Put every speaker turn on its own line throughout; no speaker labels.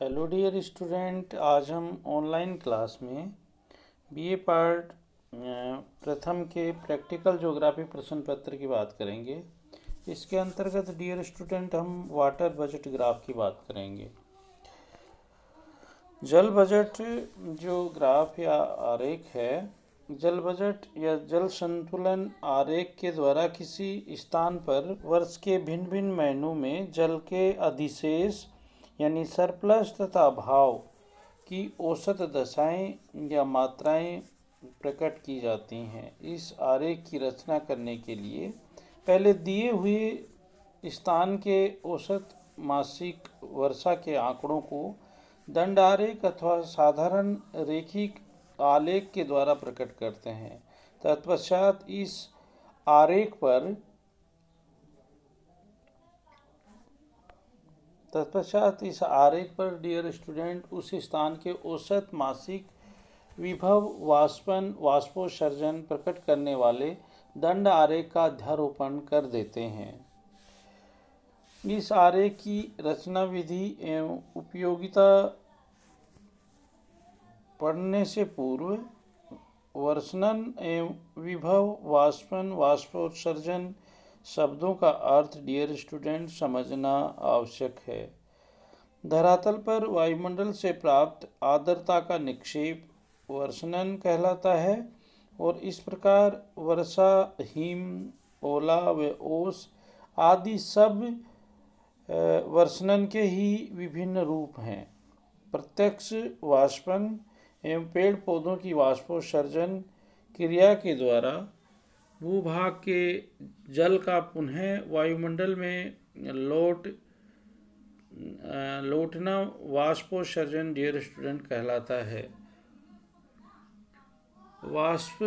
hello dear student आज हम online class में बीए पार्ट प्रथम के प्रैक्टिकल ज्योग्राफी प्रश्न पत्र की बात करेंगे इसके अंतर्गत डियर स्टूडेंट हम वाटर बजट ग्राफ की बात करेंगे जल बजट जो ग्राफ या आरेख है जल बजट या जल संतुलन आरेख के द्वारा किसी स्थान पर वर्ष के भिन्न भिन्न महीनों में जल के अधिशेष यानी सरप्लस तथा भाव की औसत दशाएं या मात्राएं प्रकट की जाती हैं इस आरेख की रचना करने के लिए पहले दिए हुए स्थान के औसत मासिक वर्षा के आंकड़ों को दंड आरेख अथवा साधारण रेखिक आलेख के द्वारा प्रकट करते हैं तत्पश्चात इस आरेख पर तत्पश्चात इस आरेख पर डियर स्टूडेंट उस स्थान के औसत मासिक विभव वाष्पन वाष्पोसर्जन प्रकट करने वाले दंड आरेख का अध्यारोपण कर देते हैं इस आरेख की रचना विधि एवं उपयोगिता पढ़ने से पूर्व वर्षणन एवं विभव वाष्पन वाष्पोत्सर्जन शब्दों का अर्थ डियर स्टूडेंट समझना आवश्यक है धरातल पर वायुमंडल से प्राप्त आर्द्रता का निक्षेप वर्षणन कहलाता है और इस प्रकार वर्षा हिम ओला व ओस आदि सब वर्षणन के ही विभिन्न रूप हैं प्रत्यक्ष वाष्पन एवं पेड़ पौधों की वाष्पोसर्जन क्रिया के द्वारा भूभाग के जल का पुनः वायुमंडल में लौट लौटना वाष्पोत्सर्जन डियर स्टूडेंट कहलाता है वाष्प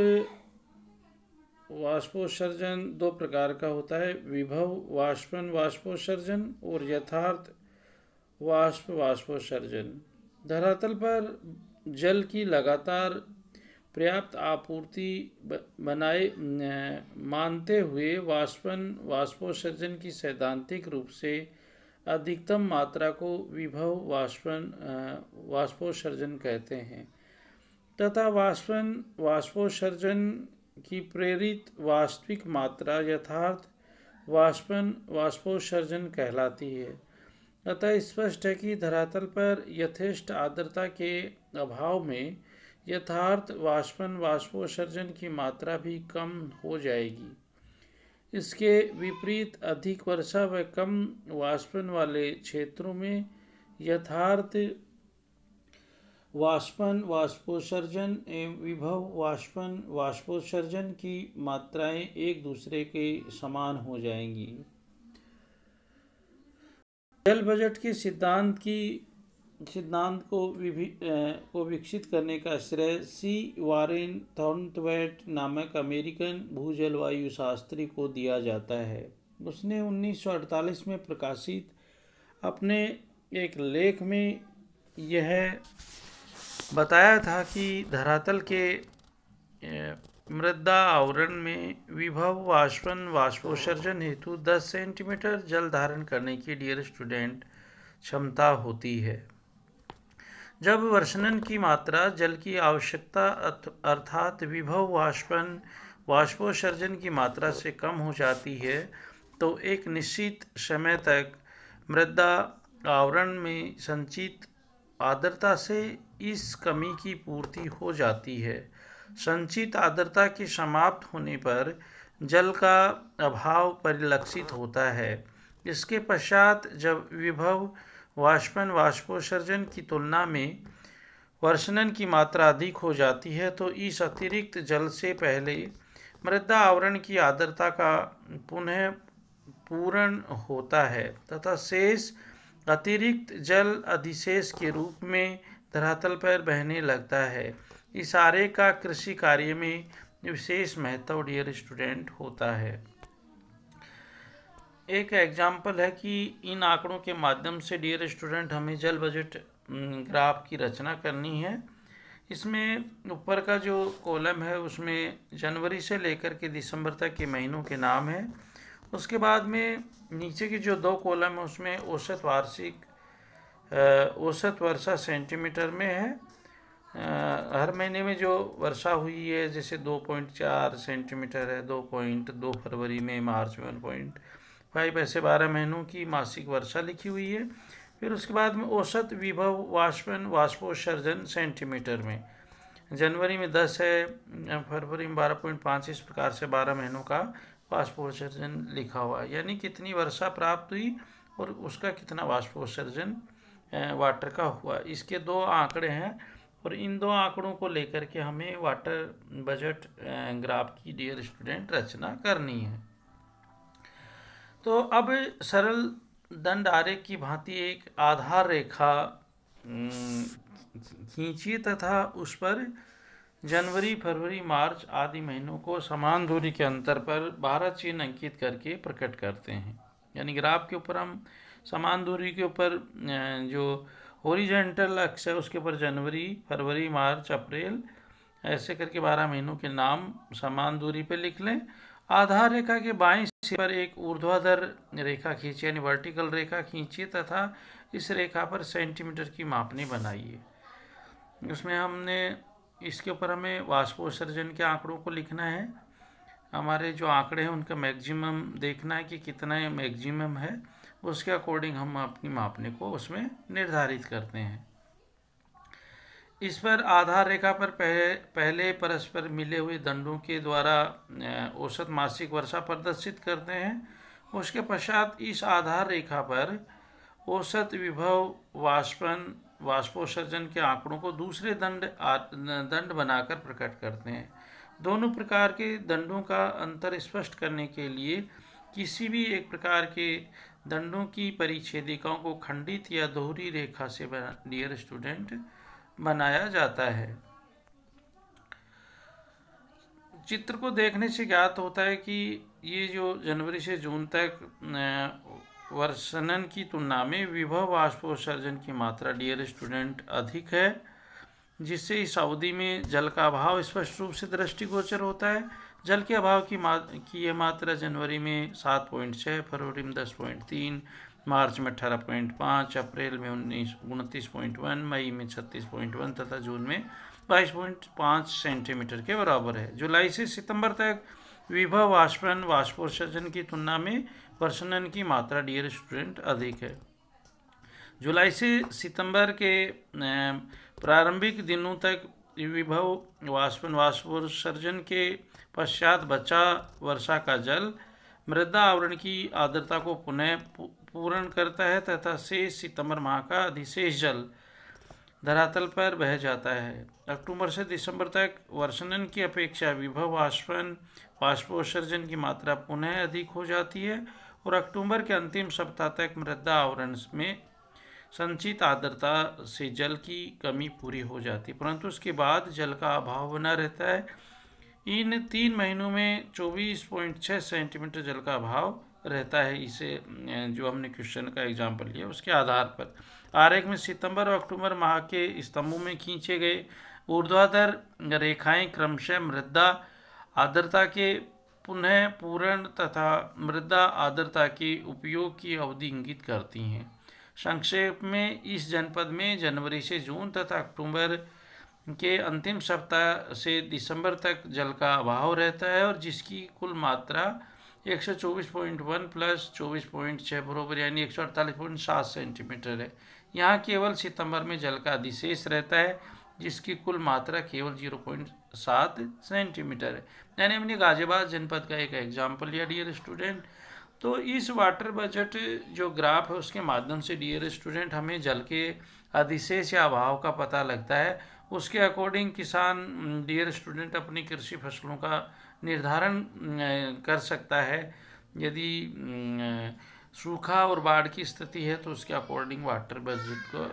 वाष्पोत्सर्जन दो प्रकार का होता है विभव वाष्पन वाष्पोत्सर्जन और यथार्थ वाष्प वाष्पोसर्जन धरातल पर जल की लगातार पर्याप्त आपूर्ति बनाए मानते हुए वाष्पन वाष्पोसर्जन की सैद्धांतिक रूप से अधिकतम मात्रा को विभव वाष्पन वाष्पोसर्जन कहते हैं तथा वाष्पन वाष्पोसर्जन की प्रेरित वास्तविक मात्रा यथार्थ वाष्पन वाष्पोसर्जन कहलाती है अतः स्पष्ट है कि धरातल पर यथेष्ट आर्द्रता के अभाव में यथार्थ वाष्पन वाष्पोसर्जन की मात्रा भी कम हो जाएगी इसके विपरीत अधिक वर्षा व कम वाष्पन वाले क्षेत्रों में यथार्थ वाष्पन वाष्पोसर्जन एवं विभव वाष्पन वाष्पोसर्जन की मात्राएं एक दूसरे के समान हो जाएंगी जल बजट के सिद्धांत की सिद्धांत को विभि को विकसित करने का श्रेय सी वारेन थॉन्टवेट नामक अमेरिकन भूजलवायु शास्त्री को दिया जाता है उसने 1948 में प्रकाशित अपने एक लेख में यह बताया था कि धरातल के मृदा आवरण में विभव वाष्पन वाष्पोत्सर्जन हेतु 10 सेंटीमीटर जल धारण करने की डियर स्टूडेंट क्षमता होती है जब वर्षणन की मात्रा जल की आवश्यकता अर्थात विभव वाष्पन वाष्पोसर्जन की मात्रा से कम हो जाती है तो एक निश्चित समय तक मृदा आवरण में संचित आर्द्रता से इस कमी की पूर्ति हो जाती है संचित आर्द्रता के समाप्त होने पर जल का अभाव परिलक्षित होता है इसके पश्चात जब विभव वाष्पन वाष्पोसर्जन की तुलना में वर्षनन की मात्रा अधिक हो जाती है तो इस अतिरिक्त जल से पहले मृदा आवरण की आर्द्रता का पुनः पूर्ण होता है तथा शेष अतिरिक्त जल अधिशेष के रूप में धरातल पर बहने लगता है इस आरे का कृषि कार्य में विशेष महत्व डियर स्टूडेंट होता है एक एग्जाम्पल है कि इन आंकड़ों के माध्यम से डियर स्टूडेंट हमें जल बजट ग्राफ हम्म, की रचना करनी है इसमें ऊपर का जो कॉलम है उसमें जनवरी से लेकर के दिसंबर तक के महीनों के नाम हैं उसके बाद में नीचे की जो दो कॉलम है उसमें औसत वार्षिक औसत वर्षा सेंटीमीटर में है आ, हर महीने में जो वर्षा हुई है जैसे दो पॉइंट चार सेंटीमीटर है दो पॉइंट दो फरवरी में मार्च में वन पॉइंट फाइव ऐसे बारह महीनों की मासिक वर्षा लिखी हुई है फिर उसके बाद में औसत विभव वाष्पन वाष्पोसर्जन सेंटीमीटर में जनवरी में दस है फरवरी में बारह पॉइंट पाँच इस प्रकार से बारह महीनों का वाष्पोत्सर्जन लिखा हुआ है यानी कितनी वर्षा प्राप्त हुई और उसका कितना वाष्पोत्सर्जन वाटर का हुआ इसके दो आंकड़े हैं और इन दो आंकड़ों को लेकर के हमें वाटर बजट ग्राफ की डियर स्टूडेंट रचना करनी है तो अब सरल दंड आर्य की भांति एक आधार रेखा खींचिए तथा उस पर जनवरी फरवरी मार्च आदि महीनों को समान दूरी के अंतर पर बारह चिन्ह अंकित करके प्रकट करते हैं यानी ग्राफ के ऊपर हम समान दूरी के ऊपर जो ओरिजेंटल अक्ष है उसके ऊपर जनवरी फरवरी मार्च अप्रैल ऐसे करके बारह महीनों के नाम समान दूरी पर लिख लें आधार रेखा के बाएं पर एक ऊर्ध्वाधर रेखा खींचिए यानी वर्टिकल रेखा खींचिए तथा इस रेखा पर सेंटीमीटर की मापनी बनाइए उसमें हमने इसके ऊपर हमें वाष्पोसर्जन के आंकड़ों को लिखना है हमारे जो आंकड़े हैं उनका मैक्सिमम देखना है कि कितना मैक्सिमम है उसके अकॉर्डिंग हम अपनी मापने को उसमें निर्धारित करते हैं इस पर आधार रेखा पर पह, पहले परस्पर मिले हुए दंडों के द्वारा औसत मासिक वर्षा प्रदर्शित करते हैं उसके पश्चात इस आधार रेखा पर औसत विभव वाष्पन वाष्पोसर्जन के आंकड़ों को दूसरे दंड दंड बनाकर प्रकट करते हैं दोनों प्रकार के दंडों का अंतर स्पष्ट करने के लिए किसी भी एक प्रकार के दंडों की परिच्छेदिकाओं को खंडित या दोहरी रेखा से बना डियर स्टूडेंट बनाया जाता है चित्र को देखने से ज्ञात होता है कि ये जो जनवरी से जून तक वर्षनन की तुलना में विभव वाष्पोत्सर्जन की मात्रा डियर स्टूडेंट अधिक है जिससे इस अवधि में जल का अभाव स्पष्ट रूप से दृष्टिगोचर होता है जल के अभाव की मा की यह मात्रा जनवरी में सात पॉइंट छः फरवरी में दस पॉइंट तीन मार्च में अट्ठारह पॉइंट पाँच अप्रैल में उन्नीस उनतीस पॉइंट वन मई में छत्तीस पॉइंट वन तथा जून में बाईस पॉइंट पाँच सेंटीमीटर के बराबर है जुलाई से सितंबर तक विभव वाष्पन वाष्पोत्सर्जन की तुलना में प्रसन्न की मात्रा डियर स्टूडेंट अधिक है जुलाई से सितंबर के प्रारंभिक दिनों तक विभव वाष्पन वाष्पोत्सर्जन के पश्चात बचा वर्षा का जल मृदा आवरण की आर्द्रता को पुनः पूर्ण करता है तथा शेष सितंबर माह का अधिशेष जल धरातल पर बह जाता है अक्टूबर से दिसंबर तक वर्षणन की अपेक्षा विभव आश्वन वाष्पोत्सर्जन की मात्रा पुनः अधिक हो जाती है और अक्टूबर के अंतिम सप्ताह तक मृदा आवरण में संचित आर्द्रता से जल की कमी पूरी हो जाती है परंतु उसके बाद जल का अभाव बना रहता है इन तीन महीनों में 24.6 सेंटीमीटर जल का अभाव रहता है इसे जो हमने क्वेश्चन का एग्जाम्पल लिया उसके आधार पर आरेख में सितंबर और अक्टूबर माह के स्तंभों में खींचे गए ऊर्ध्वाधर रेखाएं क्रमशः मृदा आर्द्रता के पुनः पूर्ण तथा मृदा आर्द्रता के उपयोग की अवधि इंगित करती हैं संक्षेप में इस जनपद में जनवरी से जून तथा अक्टूबर के अंतिम सप्ताह से दिसंबर तक जल का अभाव रहता है और जिसकी कुल मात्रा एक सौ चौबीस पॉइंट वन प्लस चौबीस पॉइंट छः बरोबर यानी एक सौ अड़तालीस पॉइंट सात सेंटीमीटर है यहाँ केवल सितंबर में जल का अधिशेष रहता है जिसकी कुल मात्रा केवल जीरो पॉइंट सात सेंटीमीटर है यानी हमने गाजियाबाद जनपद का एक एग्जाम्पल लिया डियर स्टूडेंट तो इस वाटर बजट जो ग्राफ है उसके माध्यम से डियर स्टूडेंट हमें जल के अधिशेष या अभाव का पता लगता है उसके अकॉर्डिंग किसान डियर स्टूडेंट अपनी कृषि फसलों का निर्धारण कर सकता है यदि सूखा और बाढ़ की स्थिति है तो उसके अकॉर्डिंग वाटर बजट को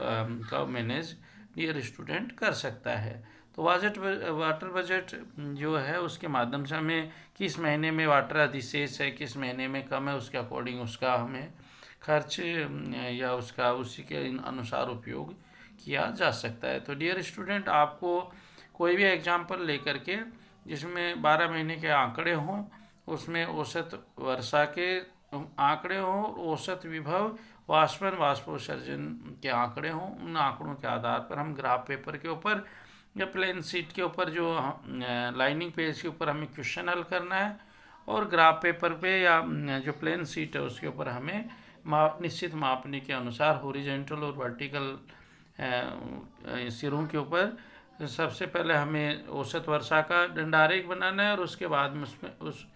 का मैनेज डियर स्टूडेंट कर सकता है तो वाजट वाटर बजट जो है उसके माध्यम से हमें किस महीने में वाटर अधिशेष है किस महीने में कम है उसके अकॉर्डिंग उसका हमें खर्च या उसका उसी के अनुसार उपयोग किया जा सकता है तो डियर स्टूडेंट आपको कोई भी एग्जाम्पल लेकर के जिसमें बारह महीने के आंकड़े हों उसमें औसत वर्षा के आंकड़े हों औसत विभव वाष्पन वाष्पोसर्जन के आंकड़े हों उन आंकड़ों के आधार पर हम ग्राफ पेपर के ऊपर या प्लेन सीट के ऊपर जो लाइनिंग पेज के ऊपर हमें क्वेश्चन हल करना है और ग्राफ पेपर पे या जो प्लेन सीट है उसके ऊपर हमें माप निश्चित मापने के अनुसार होरिजेंटल और वर्टिकल सिरों के ऊपर सबसे पहले हमें औसत वर्षा का डंडारेक बनाना है और उसके बाद में उसमें उस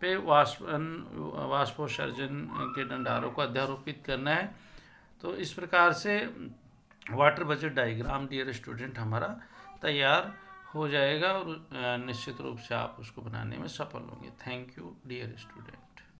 पे वाष्पन वाष्पोसर्जन के डंडारों को अध्यारोपित करना है तो इस प्रकार से water budget diagram dear student हमारा तैयार हो जाएगा और निश्चित रूप से आप उसको बनाने में सफल होंगे थैंक यू डियर स्टूडेंट